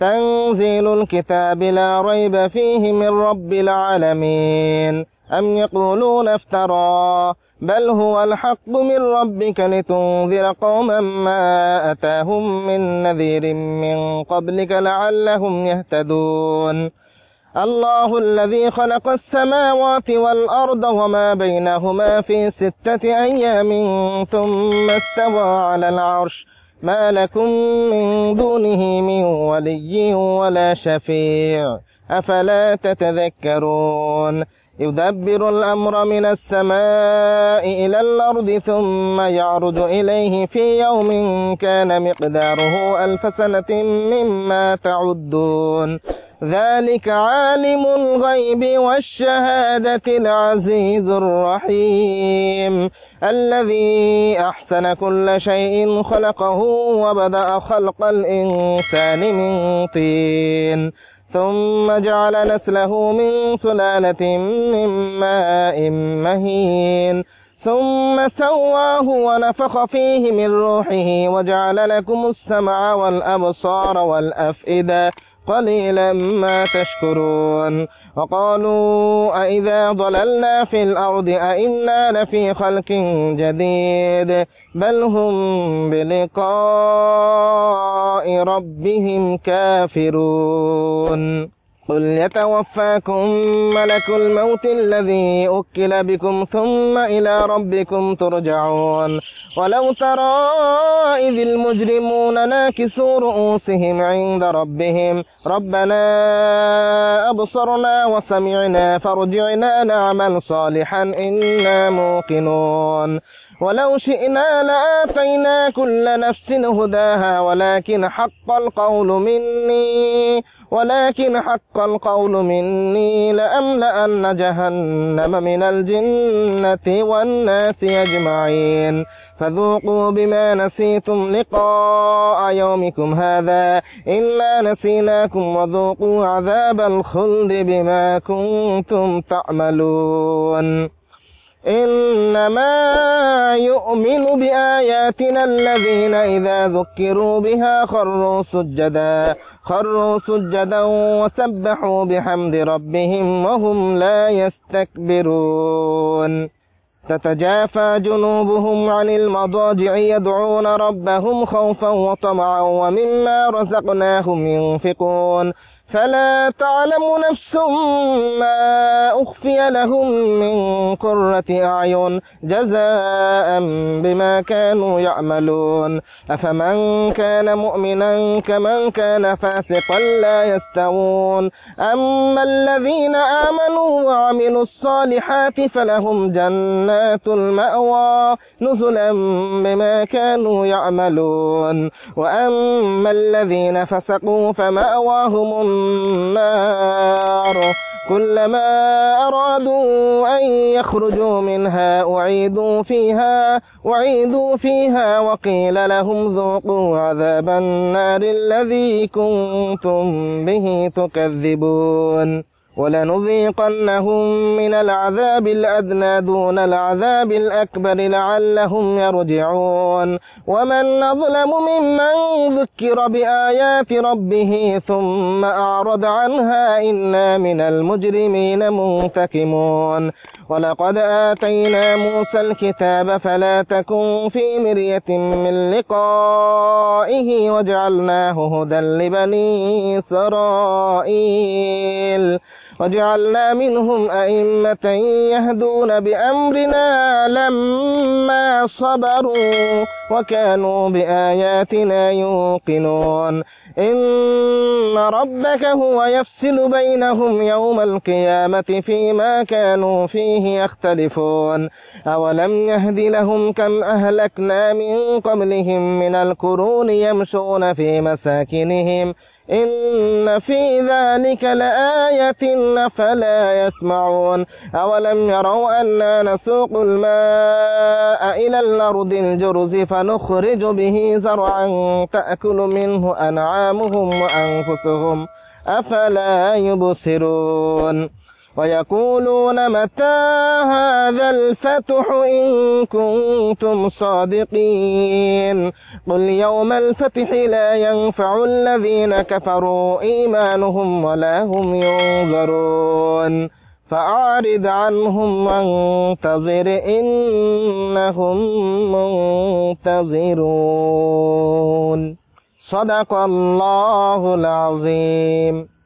تنزيل الكتاب لا ريب فيه من رب العالمين أم يقولون افترى بل هو الحق من ربك لتنذر قوما ما أتاهم من نذير من قبلك لعلهم يهتدون الله الذي خلق السماوات والأرض وما بينهما في ستة أيام ثم استوى على العرش ما لكم من دونه من ولي ولا شفيع أفلا تتذكرون يدبر الأمر من السماء إلى الأرض ثم يعرج إليه في يوم كان مقداره ألف سنة مما تعدون ذلك عالم الغيب والشهادة العزيز الرحيم الذي أحسن كل شيء خلقه وبدأ خلق الإنسان من طين ثم جعل نسله من سلالة من ماء مهين ثم سواه ونفخ فيه من روحه وجعل لكم السمع والأبصار والأفئدة قليلا ما تشكرون وقالوا أئذا ضللنا في الأرض أئنا لفي خلق جديد بل هم بلقاء ربهم كافرون قل يتوفاكم ملك الموت الذي أكل بكم ثم إلى ربكم ترجعون ولو ترى إذ المجرمون ناكسوا رؤوسهم عند ربهم ربنا أبصرنا وسمعنا فارجعنا نعمل صالحا إنا موقنون ولو شئنا لآتينا كل نفس هداها ولكن حق القول مني ولكن حق القول مني لأملأن جهنم من الجنة والناس أجمعين فذوقوا بما نسيتم لقاء يومكم هذا إنا نسيناكم وذوقوا عذاب الخلد بما كنتم تعملون إنما يؤمن بآياتنا الذين إذا ذكروا بها خروا سجدا خروا سجدا وسبحوا بحمد ربهم وهم لا يستكبرون تتجافى جنوبهم عن المضاجع يدعون ربهم خوفا وطمعا ومما رزقناهم ينفقون فلا تعلم نفس ما أخفي لهم من قرة أعين جزاء بما كانوا يعملون أفمن كان مؤمنا كمن كان فاسقا لا يستوون أما الذين آمنوا وعملوا الصالحات فلهم جنة جنات المأوى نزلا بما كانوا يعملون وأما الذين فسقوا فمأواهم النار كلما أرادوا أن يخرجوا منها أعيدوا فيها أعيدوا فيها وقيل لهم ذوقوا عذاب النار الذي كنتم به تكذبون ولنذيقنهم من العذاب الأدنى دون العذاب الأكبر لعلهم يرجعون ومن أظلم ممن ذكر بآيات ربه ثم أعرض عنها إنا من المجرمين منتكمون ولقد آتينا موسى الكتاب فلا تكن في مرية من لقائه وجعلناه هدى لبني إسرائيل وجعلنا منهم أئمة يهدون بأمرنا لما صبروا وكانوا بآياتنا يوقنون ربك هو يفصل بينهم يوم القيامة فيما كانوا فيه يختلفون أولم يهد لهم كم أهلكنا من قبلهم من القرون يمشون في مساكنهم إن في ذلك لآية فلا يسمعون أولم يروا أنا نسوق الماء إلى الأرض الجرز فنخرج به زرعا تأكل منه أنعامهم وأنفسهم أنفسهم أفلا يبصرون ويقولون متى هذا الفتح إن كنتم صادقين قل يوم الفتح لا ينفع الذين كفروا إيمانهم ولا هم ينظرون فأعرض عنهم وانتظر إنهم منتظرون صدق الله العظيم